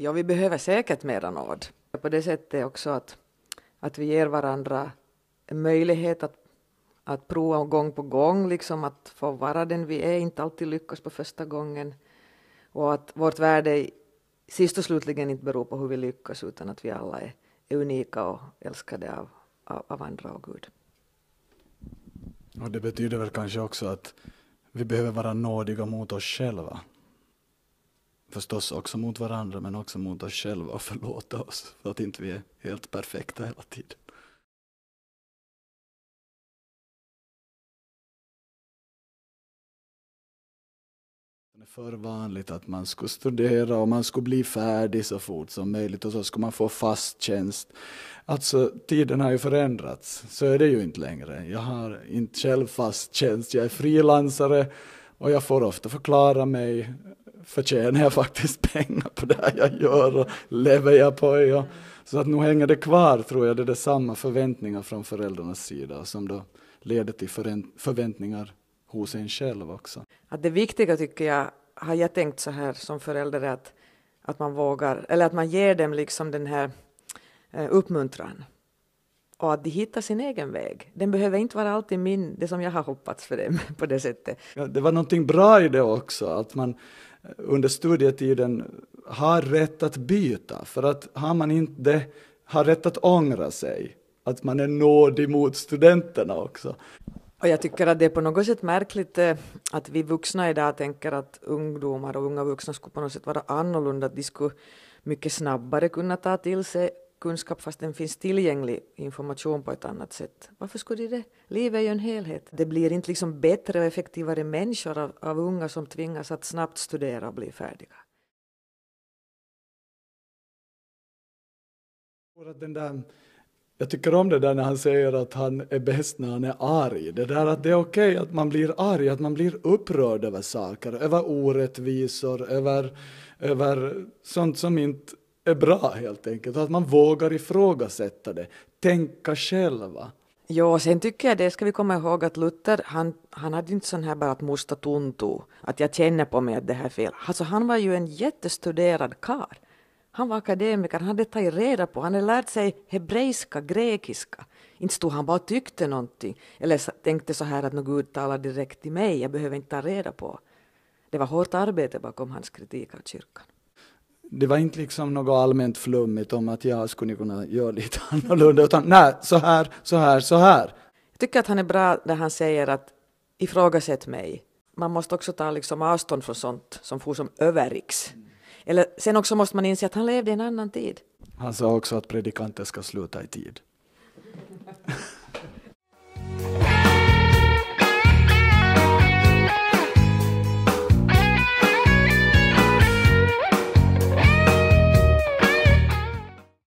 Ja, vi behöver säkert mera nåd. På det sättet också att, att vi ger varandra en möjlighet att, att prova gång på gång, liksom att få vara den vi är, inte alltid lyckas på första gången. Och att vårt värde sist och slutligen inte beror på hur vi lyckas, utan att vi alla är, är unika och älskade av, av, av andra och Gud. Och det betyder väl kanske också att vi behöver vara nådiga mot oss själva förstås också mot varandra men också mot oss själva och förlåta oss för att inte vi är helt perfekta hela tiden. Det är för vanligt att man skulle studera och man skulle bli färdig så fort som möjligt och så skulle man få fast tjänst. Alltså, tiden har ju förändrats. Så är det ju inte längre. Jag har inte själv fast tjänst, jag är frilansare och jag får ofta förklara mig förtjänar jag faktiskt pengar på det jag gör och lever jag på. Och, så att nu hänger det kvar, tror jag, det är samma förväntningar från föräldrarnas sida som då leder till förväntningar hos en själv också. Att det viktiga tycker jag, har jag tänkt så här som förälder, att, att man vågar, eller att man ger dem liksom den här eh, uppmuntran och att de hittar sin egen väg. Den behöver inte vara alltid min, det som jag har hoppats för dem på det sättet. Ja, det var någonting bra i det också, att man eh, under studietiden har rätt att byta, för att har man inte det, har rätt att ångra sig, att man är nådig mot studenterna också. Och jag tycker att det är på något sätt märkligt eh, att vi vuxna idag tänker att ungdomar och unga vuxna skulle på något sätt vara annorlunda, att de skulle mycket snabbare kunna ta till sig kunskap fast den finns tillgänglig information på ett annat sätt. Varför skulle det? Livet är ju en helhet. Det blir inte liksom bättre och effektivare människor av, av unga som tvingas att snabbt studera och bli färdiga. Den där, jag tycker om det där när han säger att han är bäst när han är arg. Det där att det är okej okay att man blir arg, att man blir upprörd över saker, över orättvisor, över, över sånt som inte är bra helt enkelt, att man vågar ifrågasätta det, tänka själva. Jo, sen tycker jag det ska vi komma ihåg att Luther, han, han hade inte sån här bara att musta tuntu, att jag känner på mig att det här är fel. Alltså han var ju en jättestuderad karl. Han var akademiker, han hade tagit reda på, han hade lärt sig hebreiska, grekiska. Inte stod han bara och tyckte någonting eller tänkte så här att någon Gud talar direkt till mig, jag behöver inte ta reda på. Det var hårt arbete bakom hans kritik av kyrkan det var inte liksom något allmänt flummigt om att jag skulle kunna göra lite annorlunda, utan nej, så här, så här, så här. Jag tycker att han är bra när han säger att ifrågasätt mig. Man måste också ta liksom avstånd från sånt som for som överriks. Eller, sen också måste man inse att han levde i en annan tid. Han sa också att predikanter ska sluta i tid.